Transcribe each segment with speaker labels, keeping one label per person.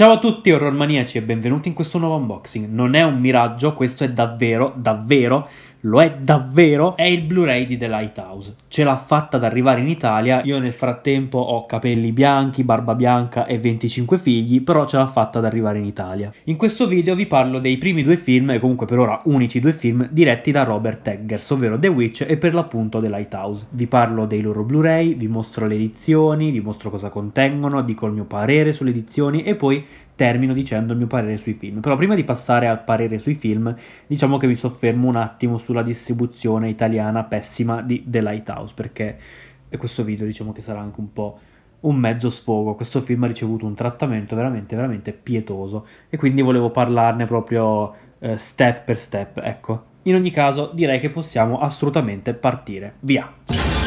Speaker 1: Ciao a tutti horror maniaci e benvenuti in questo nuovo unboxing. Non è un miraggio, questo è davvero, davvero lo è davvero, è il Blu-ray di The Lighthouse. Ce l'ha fatta ad arrivare in Italia, io nel frattempo ho capelli bianchi, barba bianca e 25 figli, però ce l'ha fatta ad arrivare in Italia. In questo video vi parlo dei primi due film, e comunque per ora unici due film, diretti da Robert Eggers, ovvero The Witch e per l'appunto The Lighthouse. Vi parlo dei loro Blu-ray, vi mostro le edizioni, vi mostro cosa contengono, dico il mio parere sulle edizioni e poi termino dicendo il mio parere sui film. Però prima di passare al parere sui film, diciamo che mi soffermo un attimo sulla distribuzione italiana pessima di The Lighthouse, perché questo video diciamo che sarà anche un po' un mezzo sfogo. Questo film ha ricevuto un trattamento veramente, veramente pietoso e quindi volevo parlarne proprio eh, step per step, ecco. In ogni caso direi che possiamo assolutamente partire. Via!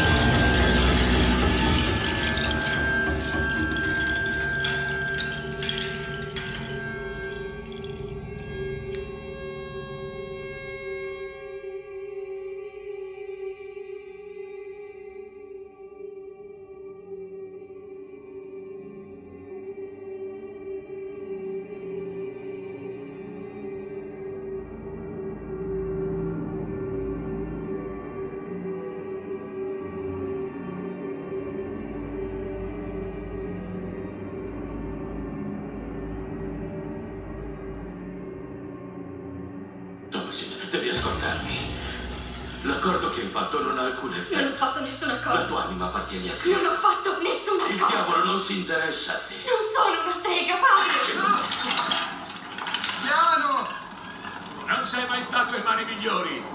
Speaker 1: ascoltarmi. L'accordo che hai fatto non ha alcun effetto. Non ho fatto nessun accordo. La tua anima appartiene a Cristo. Non ho fatto nessun accordo. Il diavolo non si interessa a te. Non sono una strega, padre. No. Piano! Non sei mai stato in mani migliori.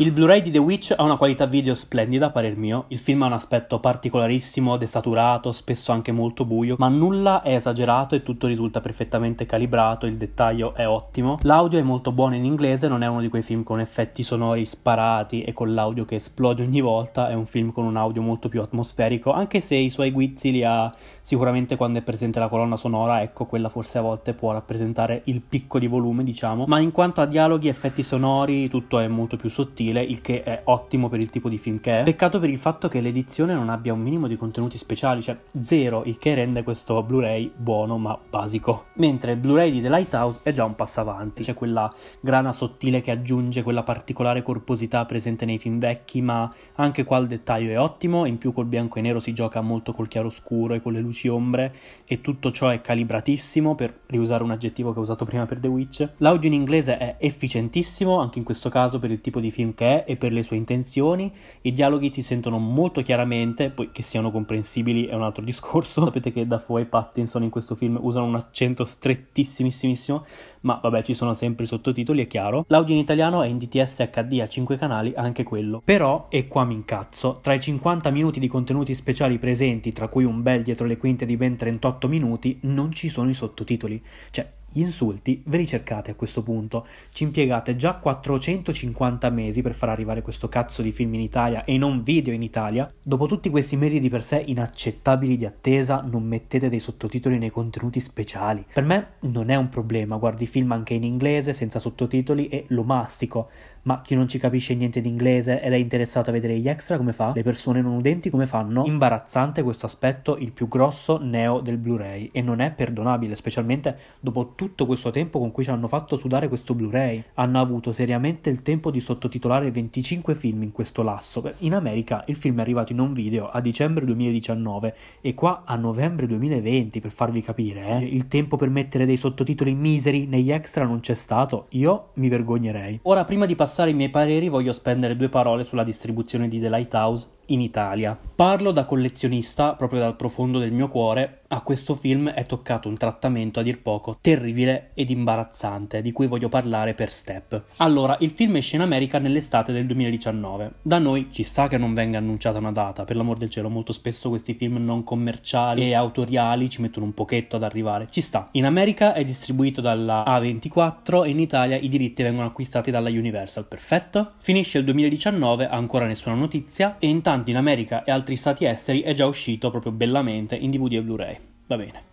Speaker 1: Il Blu-ray di The Witch ha una qualità video splendida a parer mio, il film ha un aspetto particolarissimo, desaturato, spesso anche molto buio, ma nulla è esagerato e tutto risulta perfettamente calibrato, il dettaglio è ottimo. L'audio è molto buono in inglese, non è uno di quei film con effetti sonori sparati e con l'audio che esplode ogni volta, è un film con un audio molto più atmosferico, anche se i suoi guizzi li ha sicuramente quando è presente la colonna sonora, ecco quella forse a volte può rappresentare il picco di volume, diciamo, ma in quanto a dialoghi, effetti sonori, tutto è molto più sottile sottile, il che è ottimo per il tipo di film che è. Peccato per il fatto che l'edizione non abbia un minimo di contenuti speciali, cioè zero, il che rende questo Blu-ray buono ma basico. Mentre il Blu-ray di The Lighthouse è già un passo avanti, c'è quella grana sottile che aggiunge quella particolare corposità presente nei film vecchi, ma anche qua il dettaglio è ottimo, in più col bianco e nero si gioca molto col chiaroscuro e con le luci ombre e tutto ciò è calibratissimo per riusare un aggettivo che ho usato prima per The Witch. L'audio in inglese è efficientissimo, anche in questo caso per il tipo di film che perché e per le sue intenzioni, i dialoghi si sentono molto chiaramente, poi che siano comprensibili è un altro discorso. Sapete che Dafoe e Pattinson in questo film usano un accento strettissimissimo, ma vabbè ci sono sempre i sottotitoli, è chiaro. L'audio in italiano è in DTS HD a 5 canali, anche quello. Però, e qua mi incazzo, tra i 50 minuti di contenuti speciali presenti, tra cui un bel dietro le quinte di ben 38 minuti, non ci sono i sottotitoli. Cioè, gli insulti ve li cercate a questo punto, ci impiegate già 450 mesi per far arrivare questo cazzo di film in Italia e non video in Italia. Dopo tutti questi mesi di per sé inaccettabili di attesa, non mettete dei sottotitoli nei contenuti speciali. Per me non è un problema, guardi film anche in inglese senza sottotitoli e lo mastico ma chi non ci capisce niente di inglese ed è interessato a vedere gli extra come fa? Le persone non udenti come fanno? Imbarazzante questo aspetto, il più grosso neo del Blu-ray e non è perdonabile, specialmente dopo tutto questo tempo con cui ci hanno fatto sudare questo Blu-ray. Hanno avuto seriamente il tempo di sottotitolare 25 film in questo lasso. In America il film è arrivato in un video a dicembre 2019 e qua a novembre 2020 per farvi capire, eh? Il tempo per mettere dei sottotitoli miseri negli extra non c'è stato. Io mi vergognerei. Ora prima di passare passare i miei pareri voglio spendere due parole sulla distribuzione di The Lighthouse in Italia. Parlo da collezionista, proprio dal profondo del mio cuore, a questo film è toccato un trattamento a dir poco terribile ed imbarazzante, di cui voglio parlare per step. Allora, il film esce in America nell'estate del 2019. Da noi ci sta che non venga annunciata una data, per l'amor del cielo, molto spesso questi film non commerciali e autoriali ci mettono un pochetto ad arrivare. Ci sta. In America è distribuito dalla A24 e in Italia i diritti vengono acquistati dalla Universal. Perfetto. Finisce il 2019, ancora nessuna notizia, e intanto tanto in America e altri stati esteri è già uscito proprio bellamente in DVD e Blu-ray. Va bene.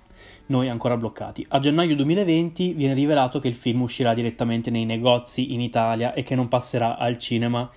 Speaker 1: Noi ancora bloccati. A gennaio 2020 viene rivelato che il film uscirà direttamente nei negozi in Italia e che non passerà al cinema.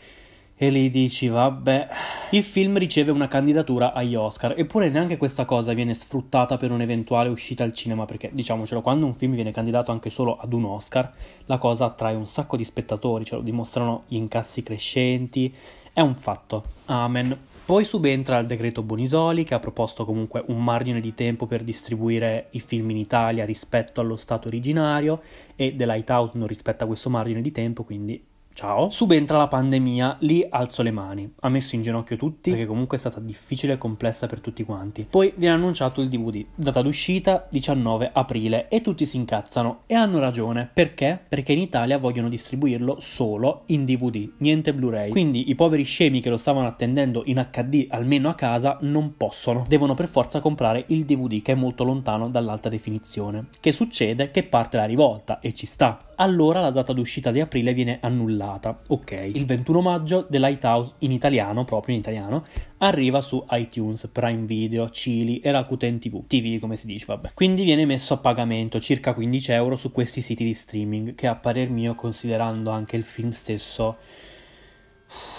Speaker 1: E lì dici, vabbè. Il film riceve una candidatura agli Oscar, eppure neanche questa cosa viene sfruttata per un'eventuale uscita al cinema, perché diciamocelo, quando un film viene candidato anche solo ad un Oscar, la cosa attrae un sacco di spettatori, ce lo dimostrano gli incassi crescenti, è un fatto. Amen. Poi subentra il decreto Bonisoli che ha proposto comunque un margine di tempo per distribuire i film in Italia rispetto allo stato originario e The Lighthouse non rispetta questo margine di tempo, quindi Ciao. Subentra la pandemia, lì alzo le mani. Ha messo in ginocchio tutti, perché comunque è stata difficile e complessa per tutti quanti. Poi viene annunciato il DVD, data d'uscita 19 aprile, e tutti si incazzano. E hanno ragione. Perché? Perché in Italia vogliono distribuirlo solo in DVD, niente Blu-ray. Quindi i poveri scemi che lo stavano attendendo in HD, almeno a casa, non possono. Devono per forza comprare il DVD che è molto lontano dall'alta definizione. Che succede? Che parte la rivolta, e ci sta. Allora la data d'uscita di aprile viene annullata cartellata. Ok, il 21 maggio The Lighthouse in italiano, proprio in italiano, arriva su iTunes, Prime Video, Chili e Rakuten TV, TV come si dice, vabbè. Quindi viene messo a pagamento circa 15 euro su questi siti di streaming che a parer mio, considerando anche il film stesso,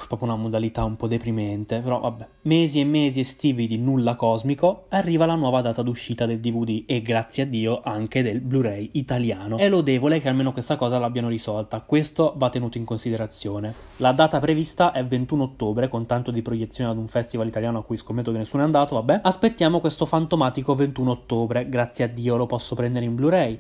Speaker 1: proprio una modalità un po' deprimente, però vabbè, mesi e mesi estivi di nulla cosmico, arriva la nuova data d'uscita del DVD e grazie a Dio anche del Blu-ray italiano. È lodevole che almeno questa cosa l'abbiano risolta, questo va tenuto in considerazione. La data prevista è 21 ottobre, con tanto di proiezione ad un festival italiano a cui scommetto che nessuno è andato, vabbè. Aspettiamo questo fantomatico 21 ottobre, grazie a Dio lo posso prendere in Blu-ray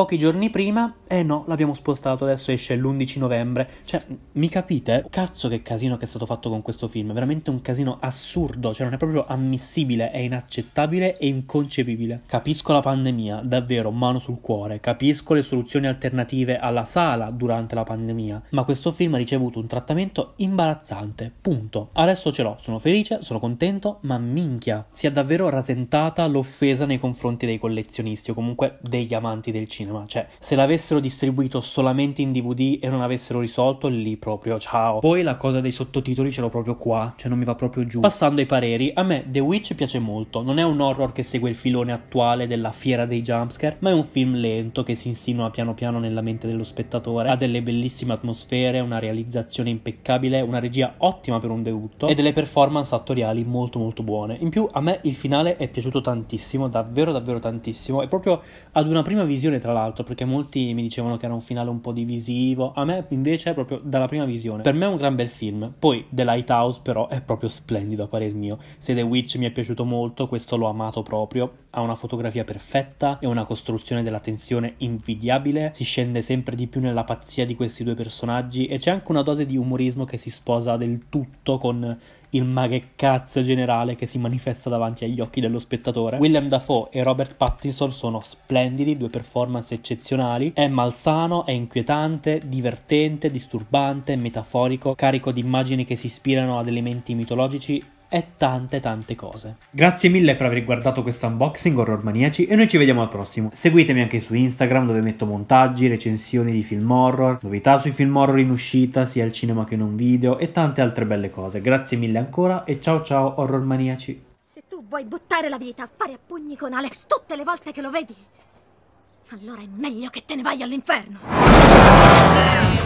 Speaker 1: pochi giorni prima, eh no, l'abbiamo spostato, adesso esce l'11 novembre. Cioè, mi capite? Cazzo che casino che è stato fatto con questo film, veramente un casino assurdo, cioè non è proprio ammissibile, è inaccettabile e inconcepibile. Capisco la pandemia, davvero, mano sul cuore, capisco le soluzioni alternative alla sala durante la pandemia, ma questo film ha ricevuto un trattamento imbarazzante, punto. Adesso ce l'ho, sono felice, sono contento, ma minchia, si è davvero rasentata l'offesa nei confronti dei collezionisti o comunque degli amanti del cinema cinema. Cioè, se l'avessero distribuito solamente in DVD e non avessero risolto, lì proprio ciao. Poi la cosa dei sottotitoli ce l'ho proprio qua, cioè non mi va proprio giù. Passando ai pareri, a me The Witch piace molto. Non è un horror che segue il filone attuale della fiera dei jumpscare, ma è un film lento che si insinua piano piano nella mente dello spettatore. Ha delle bellissime atmosfere, una realizzazione impeccabile, una regia ottima per un debutto e delle performance attoriali molto molto buone. In più a me il finale è piaciuto tantissimo, davvero davvero tantissimo e proprio ad una prima visione tra tra l'altro, perché molti mi dicevano che era un finale un po' divisivo. A me invece proprio dalla prima visione. Per me è un gran bel film. Poi The Lighthouse però è proprio splendido a parer mio. Se The Witch mi è piaciuto molto, questo l'ho amato proprio. Ha una fotografia perfetta e una costruzione della tensione invidiabile. Si scende sempre di più nella pazzia di questi due personaggi e c'è anche una dose di umorismo che si sposa del tutto con il maghe cazzo generale che si manifesta davanti agli occhi dello spettatore. William Dafoe e Robert Pattinson sono splendidi, due performance eccezionali. È malsano, è inquietante, divertente, disturbante, metaforico, carico di immagini che si ispirano ad elementi mitologici e tante tante cose. Grazie mille per aver guardato questo unboxing horror maniaci e noi ci vediamo al prossimo. Seguitemi anche su Instagram dove metto montaggi, recensioni di film horror, novità sui film horror in uscita sia al cinema che non video e tante altre belle cose. Grazie mille ancora e ciao ciao horror maniaci. Se tu vuoi buttare la vita a fare a pugni con Alex tutte le volte che lo vedi, allora è meglio che te ne vai all'inferno.